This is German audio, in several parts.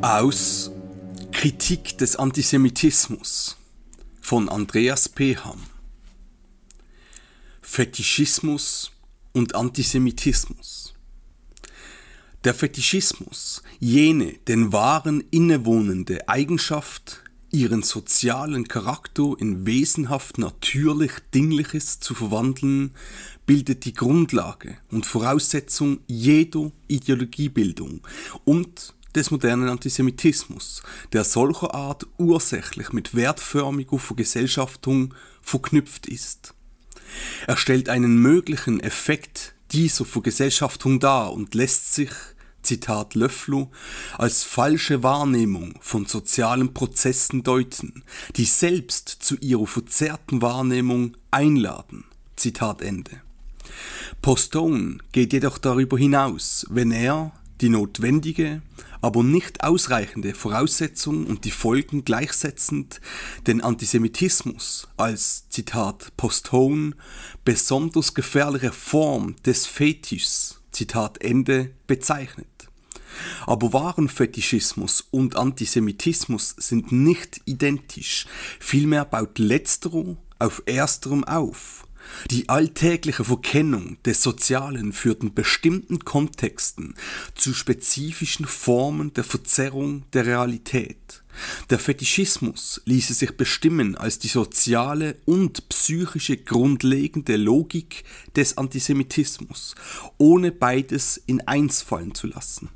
Aus Kritik des Antisemitismus von Andreas Peham Fetischismus und Antisemitismus Der Fetischismus, jene den Wahren innewohnende Eigenschaft, ihren sozialen Charakter in wesenhaft natürlich Dingliches zu verwandeln, bildet die Grundlage und Voraussetzung jeder Ideologiebildung und des modernen Antisemitismus, der solcher Art ursächlich mit wertförmiger Vergesellschaftung verknüpft ist. Er stellt einen möglichen Effekt dieser Vergesellschaftung dar und lässt sich Zitat Löfflu, als falsche Wahrnehmung von sozialen Prozessen deuten, die selbst zu ihrer verzerrten Wahrnehmung einladen. Zitat Ende. Postone geht jedoch darüber hinaus, wenn er die notwendige, aber nicht ausreichende Voraussetzung und die Folgen gleichsetzend den Antisemitismus als, Zitat, Postone, besonders gefährliche Form des Fetischs Zitat Ende, bezeichnet. Aber Warenfetischismus und Antisemitismus sind nicht identisch, vielmehr baut letzterer auf ersterem auf. Die alltägliche Verkennung des Sozialen führt in bestimmten Kontexten zu spezifischen Formen der Verzerrung der Realität. Der Fetischismus ließe sich bestimmen als die soziale und psychische grundlegende Logik des Antisemitismus, ohne beides in eins fallen zu lassen.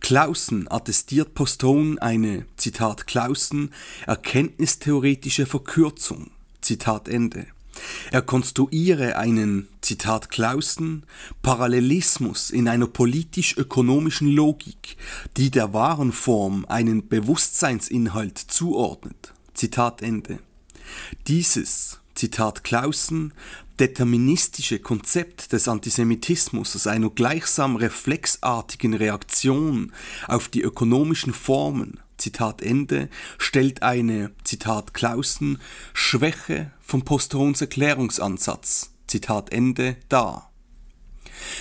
Clausen attestiert Poston eine, Zitat Clausen, erkenntnistheoretische Verkürzung, Zitat Ende er konstruiere einen, Zitat Clausen, Parallelismus in einer politisch-ökonomischen Logik, die der wahren Form einen Bewusstseinsinhalt zuordnet. Zitat Ende. Dieses, Zitat Clausen, deterministische Konzept des Antisemitismus als einer gleichsam reflexartigen Reaktion auf die ökonomischen Formen Zitat Ende, stellt eine, Zitat Clausen, Schwäche vom Postrons Erklärungsansatz, Zitat Ende, dar.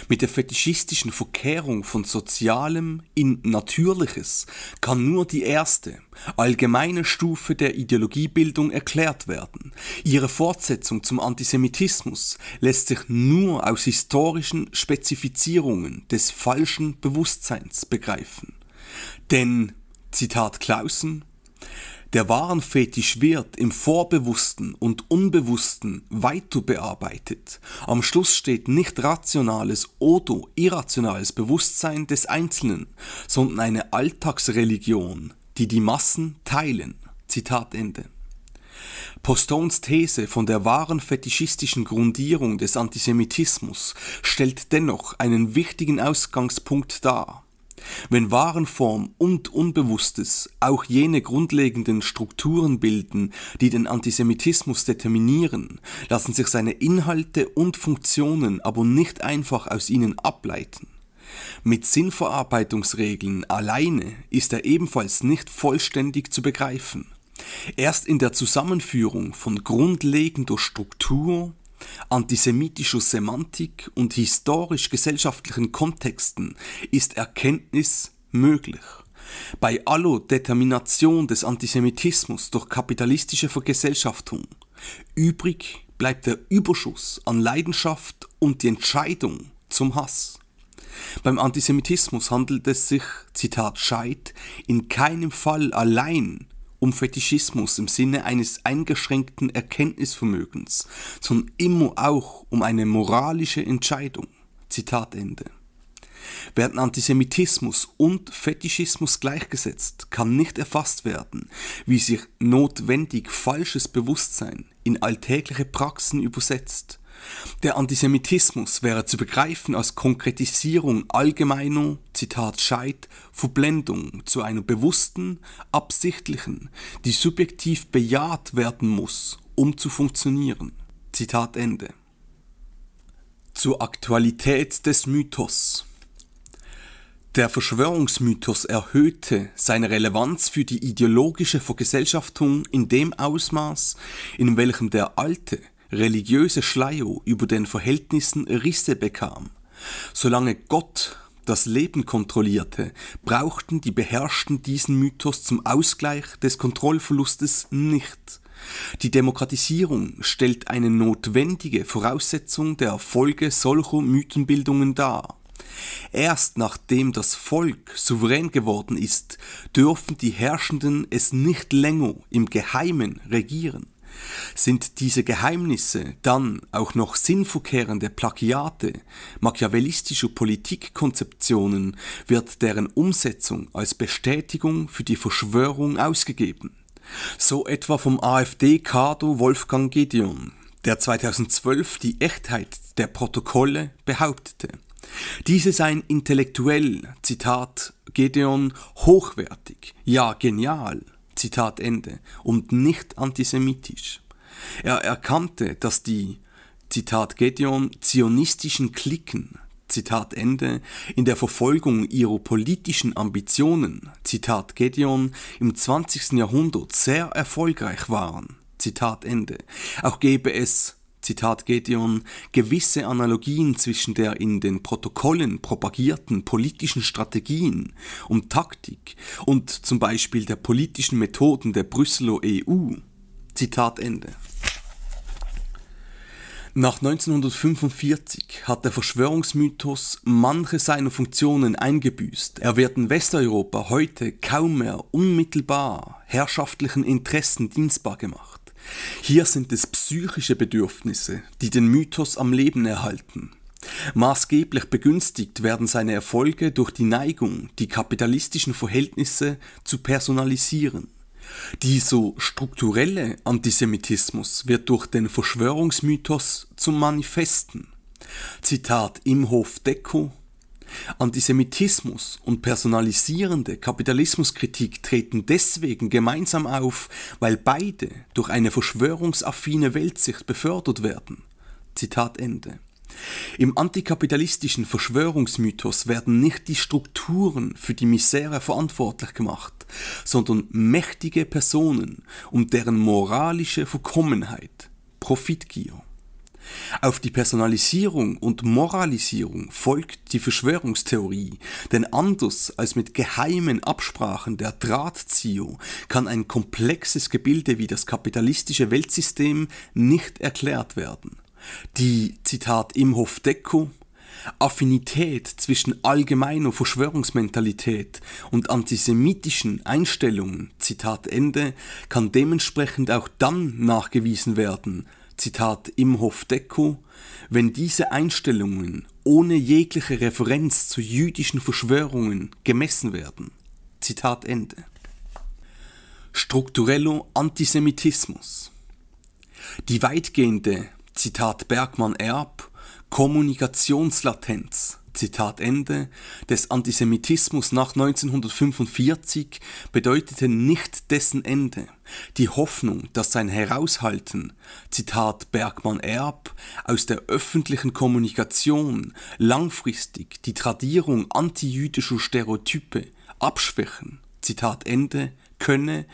Mit der fetischistischen Verkehrung von Sozialem in Natürliches kann nur die erste, allgemeine Stufe der Ideologiebildung erklärt werden. Ihre Fortsetzung zum Antisemitismus lässt sich nur aus historischen Spezifizierungen des falschen Bewusstseins begreifen. Denn Zitat Clausen, der Warenfetisch wird im Vorbewussten und Unbewussten weiter bearbeitet. Am Schluss steht nicht rationales oder irrationales Bewusstsein des Einzelnen, sondern eine Alltagsreligion, die die Massen teilen. Zitat Ende. Postons These von der wahren fetischistischen Grundierung des Antisemitismus stellt dennoch einen wichtigen Ausgangspunkt dar. Wenn Warenform und Unbewusstes auch jene grundlegenden Strukturen bilden, die den Antisemitismus determinieren, lassen sich seine Inhalte und Funktionen aber nicht einfach aus ihnen ableiten. Mit Sinnverarbeitungsregeln alleine ist er ebenfalls nicht vollständig zu begreifen. Erst in der Zusammenführung von grundlegender Struktur, antisemitischer Semantik und historisch-gesellschaftlichen Kontexten ist Erkenntnis möglich. Bei aller Determination des Antisemitismus durch kapitalistische Vergesellschaftung übrig bleibt der Überschuss an Leidenschaft und die Entscheidung zum Hass. Beim Antisemitismus handelt es sich, Zitat Scheid, in keinem Fall allein um Fetischismus im Sinne eines eingeschränkten Erkenntnisvermögens, sondern immer auch um eine moralische Entscheidung. Zitat Ende. Werden Antisemitismus und Fetischismus gleichgesetzt, kann nicht erfasst werden, wie sich notwendig falsches Bewusstsein in alltägliche Praxen übersetzt der Antisemitismus wäre zu begreifen als Konkretisierung allgemeiner, Zitat Scheid, Verblendung zu einer bewussten, absichtlichen, die subjektiv bejaht werden muss, um zu funktionieren. Zitat Ende. Zur Aktualität des Mythos. Der Verschwörungsmythos erhöhte seine Relevanz für die ideologische Vergesellschaftung in dem Ausmaß, in welchem der alte, religiöse Schleier über den Verhältnissen Risse bekam. Solange Gott das Leben kontrollierte, brauchten die Beherrschten diesen Mythos zum Ausgleich des Kontrollverlustes nicht. Die Demokratisierung stellt eine notwendige Voraussetzung der Erfolge solcher Mythenbildungen dar. Erst nachdem das Volk souverän geworden ist, dürfen die Herrschenden es nicht länger im Geheimen regieren. Sind diese Geheimnisse dann auch noch sinnverkehrende Plagiate machiavellistischer Politikkonzeptionen, wird deren Umsetzung als Bestätigung für die Verschwörung ausgegeben. So etwa vom afd kado Wolfgang Gedeon, der 2012 die Echtheit der Protokolle behauptete. Diese seien intellektuell, Zitat Gedeon, hochwertig, ja genial, Zitat Ende, und nicht antisemitisch. Er erkannte, dass die, Zitat Gedeon, zionistischen Klicken, Zitat Ende, in der Verfolgung ihrer politischen Ambitionen, Zitat Gedeon, im 20. Jahrhundert sehr erfolgreich waren, Zitat Ende. Auch gäbe es Zitat Gedeon, gewisse Analogien zwischen der in den Protokollen propagierten politischen Strategien und Taktik und zum Beispiel der politischen Methoden der Brüsseler EU. Zitat Ende. Nach 1945 hat der Verschwörungsmythos manche seiner Funktionen eingebüßt. Er wird in Westeuropa heute kaum mehr unmittelbar herrschaftlichen Interessen dienstbar gemacht. Hier sind es psychische Bedürfnisse, die den Mythos am Leben erhalten. Maßgeblich begünstigt werden seine Erfolge durch die Neigung, die kapitalistischen Verhältnisse zu personalisieren. Dieser strukturelle Antisemitismus wird durch den Verschwörungsmythos zum Manifesten. Zitat Imhof Deko Antisemitismus und personalisierende Kapitalismuskritik treten deswegen gemeinsam auf, weil beide durch eine verschwörungsaffine Weltsicht befördert werden. Zitat Ende. Im antikapitalistischen Verschwörungsmythos werden nicht die Strukturen für die Misere verantwortlich gemacht, sondern mächtige Personen um deren moralische Verkommenheit, Profitgier. Auf die Personalisierung und Moralisierung folgt die Verschwörungstheorie, denn anders als mit geheimen Absprachen der Drahtziehung kann ein komplexes Gebilde wie das kapitalistische Weltsystem nicht erklärt werden. Die, Zitat Imhoff Decko, Affinität zwischen allgemeiner Verschwörungsmentalität und antisemitischen Einstellungen, Zitat Ende, kann dementsprechend auch dann nachgewiesen werden, Zitat Imhof Deko, wenn diese Einstellungen ohne jegliche Referenz zu jüdischen Verschwörungen gemessen werden. Zitat Ende. Strukturello Antisemitismus. Die weitgehende, Zitat Bergmann Erb, Kommunikationslatenz Zitat Ende, des Antisemitismus nach 1945 bedeutete nicht dessen Ende, die Hoffnung, dass sein Heraushalten, Zitat Bergmann Erb, aus der öffentlichen Kommunikation langfristig die Tradierung antijüdischer Stereotype abschwächen, Zitat Ende, könne,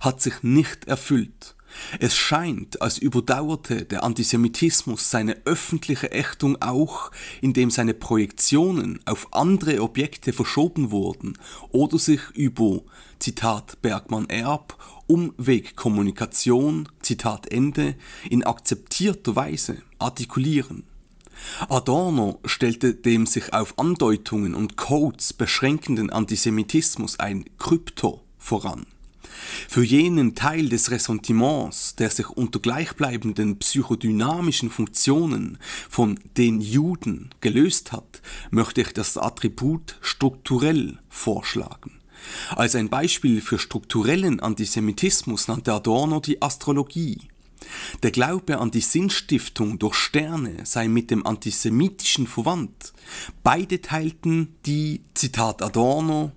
hat sich nicht erfüllt es scheint, als überdauerte der Antisemitismus seine öffentliche Ächtung auch, indem seine Projektionen auf andere Objekte verschoben wurden oder sich über, Zitat Bergmann Erb, Umwegkommunikation, Zitat Ende, in akzeptierter Weise artikulieren. Adorno stellte dem sich auf Andeutungen und Codes beschränkenden Antisemitismus ein Krypto voran. Für jenen Teil des Ressentiments, der sich unter gleichbleibenden psychodynamischen Funktionen von den Juden gelöst hat, möchte ich das Attribut strukturell vorschlagen. Als ein Beispiel für strukturellen Antisemitismus nannte Adorno die Astrologie. Der Glaube an die Sinnstiftung durch Sterne sei mit dem antisemitischen verwandt. Beide teilten die, Zitat Adorno,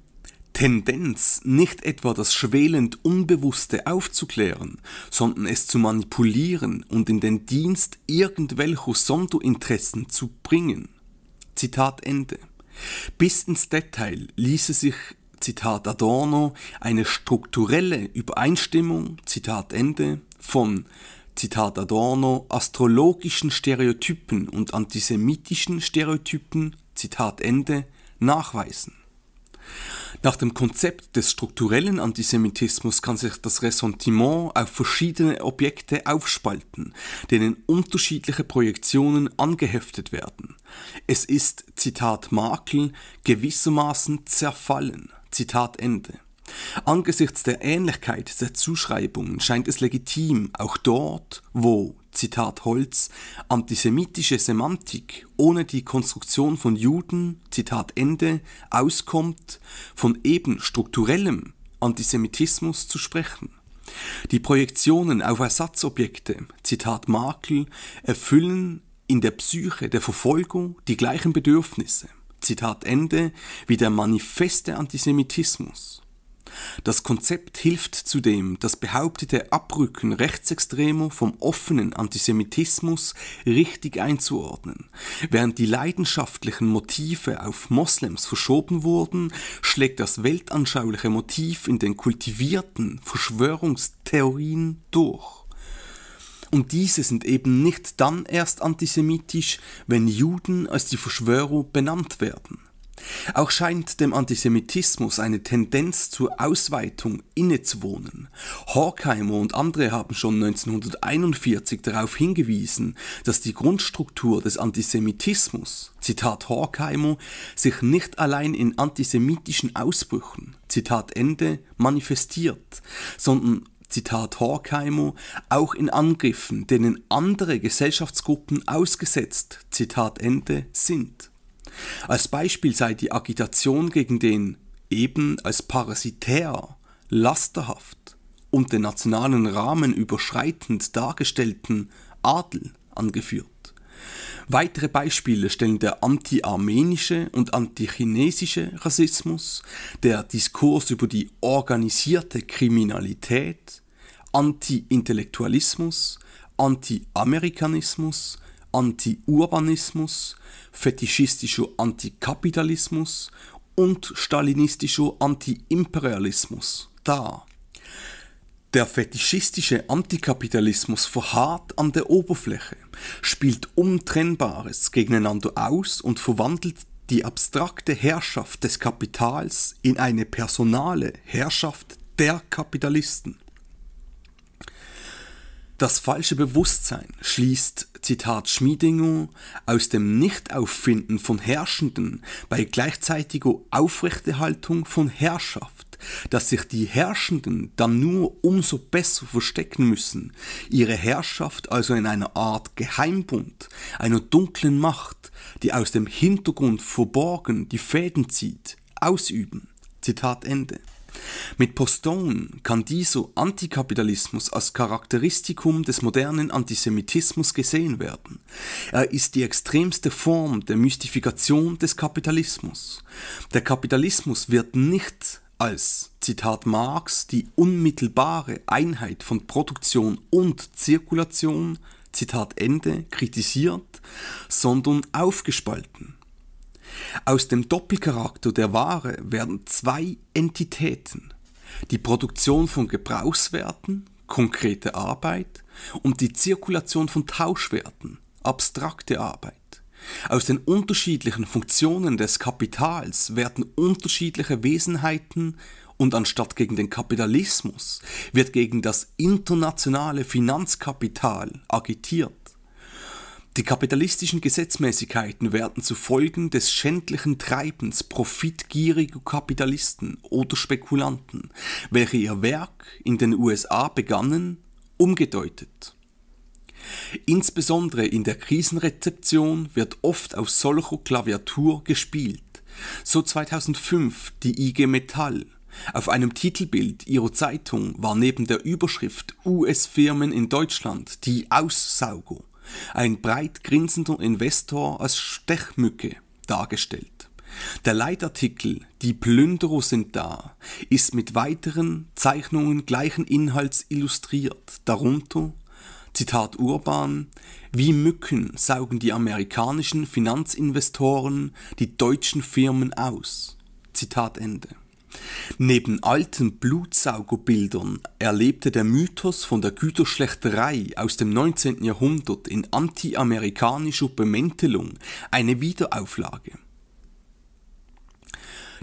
Tendenz, nicht etwa das schwelend Unbewusste aufzuklären, sondern es zu manipulieren und in den Dienst irgendwelcher Sonderinteressen zu bringen. Zitat Ende. Bis ins Detail ließe sich, Zitat Adorno, eine strukturelle Übereinstimmung, Zitat Ende, von Zitat Adorno, astrologischen Stereotypen und antisemitischen Stereotypen, Zitat Ende, nachweisen. Nach dem Konzept des strukturellen Antisemitismus kann sich das Ressentiment auf verschiedene Objekte aufspalten, denen unterschiedliche Projektionen angeheftet werden. Es ist, Zitat Makel, gewissermaßen zerfallen. Zitat Ende. Angesichts der Ähnlichkeit der Zuschreibungen scheint es legitim, auch dort, wo Zitat Holz, antisemitische Semantik ohne die Konstruktion von Juden, Zitat Ende, auskommt, von eben strukturellem Antisemitismus zu sprechen. Die Projektionen auf Ersatzobjekte, Zitat Makel, erfüllen in der Psyche der Verfolgung die gleichen Bedürfnisse, Zitat Ende, wie der manifeste Antisemitismus. Das Konzept hilft zudem, das behauptete Abrücken Rechtsextremer vom offenen Antisemitismus richtig einzuordnen. Während die leidenschaftlichen Motive auf Moslems verschoben wurden, schlägt das weltanschauliche Motiv in den kultivierten Verschwörungstheorien durch. Und diese sind eben nicht dann erst antisemitisch, wenn Juden als die Verschwörer benannt werden. Auch scheint dem Antisemitismus eine Tendenz zur Ausweitung innezuwohnen. Horkheimer und andere haben schon 1941 darauf hingewiesen, dass die Grundstruktur des Antisemitismus, Zitat Horkheimer, sich nicht allein in antisemitischen Ausbrüchen, Zitat Ende, manifestiert, sondern Zitat Horkheimer, auch in Angriffen, denen andere Gesellschaftsgruppen ausgesetzt, Zitat Ende, sind. Als Beispiel sei die Agitation gegen den eben als parasitär, lasterhaft und den nationalen Rahmen überschreitend dargestellten Adel angeführt. Weitere Beispiele stellen der anti-armenische und anti-chinesische Rassismus, der Diskurs über die organisierte Kriminalität, Anti-Intellektualismus, Anti-Amerikanismus, Anti-Urbanismus, fetischistischer Antikapitalismus und stalinistischer Antiimperialismus dar. Der fetischistische Antikapitalismus verharrt an der Oberfläche, spielt Untrennbares gegeneinander aus und verwandelt die abstrakte Herrschaft des Kapitals in eine personale Herrschaft der Kapitalisten. Das falsche Bewusstsein schließt, Zitat Schmiedinger, aus dem Nichtauffinden von Herrschenden bei gleichzeitiger Aufrechterhaltung von Herrschaft, dass sich die Herrschenden dann nur umso besser verstecken müssen, ihre Herrschaft also in einer Art Geheimbund, einer dunklen Macht, die aus dem Hintergrund verborgen die Fäden zieht, ausüben. Zitat Ende. Mit Postone kann dieser Antikapitalismus als Charakteristikum des modernen Antisemitismus gesehen werden. Er ist die extremste Form der Mystifikation des Kapitalismus. Der Kapitalismus wird nicht als, Zitat Marx, die unmittelbare Einheit von Produktion und Zirkulation, Zitat Ende, kritisiert, sondern aufgespalten. Aus dem Doppelcharakter der Ware werden zwei Entitäten, die Produktion von Gebrauchswerten, konkrete Arbeit, und die Zirkulation von Tauschwerten, abstrakte Arbeit. Aus den unterschiedlichen Funktionen des Kapitals werden unterschiedliche Wesenheiten und anstatt gegen den Kapitalismus wird gegen das internationale Finanzkapital agitiert. Die kapitalistischen Gesetzmäßigkeiten werden zu Folgen des schändlichen Treibens profitgieriger Kapitalisten oder Spekulanten, welche ihr Werk in den USA begannen, umgedeutet. Insbesondere in der Krisenrezeption wird oft auf solcher Klaviatur gespielt, so 2005 die IG Metall, auf einem Titelbild ihrer Zeitung war neben der Überschrift US-Firmen in Deutschland die Aussauger ein breit grinsender Investor als Stechmücke dargestellt. Der Leitartikel Die Plünderer sind da ist mit weiteren Zeichnungen gleichen Inhalts illustriert, darunter Zitat Urban, wie Mücken saugen die amerikanischen Finanzinvestoren die deutschen Firmen aus. Zitat Ende. Neben alten Blutsaugerbildern erlebte der Mythos von der Güterschlechterei aus dem 19. Jahrhundert in antiamerikanischer Bemäntelung eine Wiederauflage.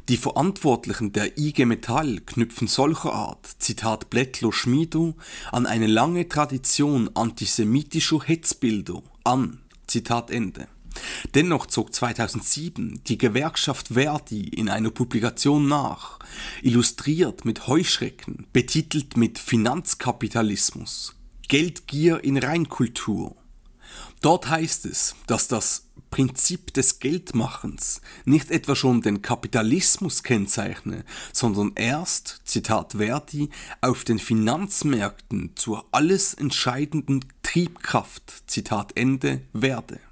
Die Verantwortlichen der IG Metall knüpfen solcher Art, Zitat Blättler-Schmiedo, an eine lange Tradition antisemitischer Hetzbilder an, Zitat Ende. Dennoch zog 2007 die Gewerkschaft Verdi in einer Publikation nach, illustriert mit Heuschrecken, betitelt mit Finanzkapitalismus, Geldgier in Reinkultur. Dort heißt es, dass das Prinzip des Geldmachens nicht etwa schon den Kapitalismus kennzeichne, sondern erst, Zitat Verdi, auf den Finanzmärkten zur alles entscheidenden Triebkraft, Zitat Ende, werde.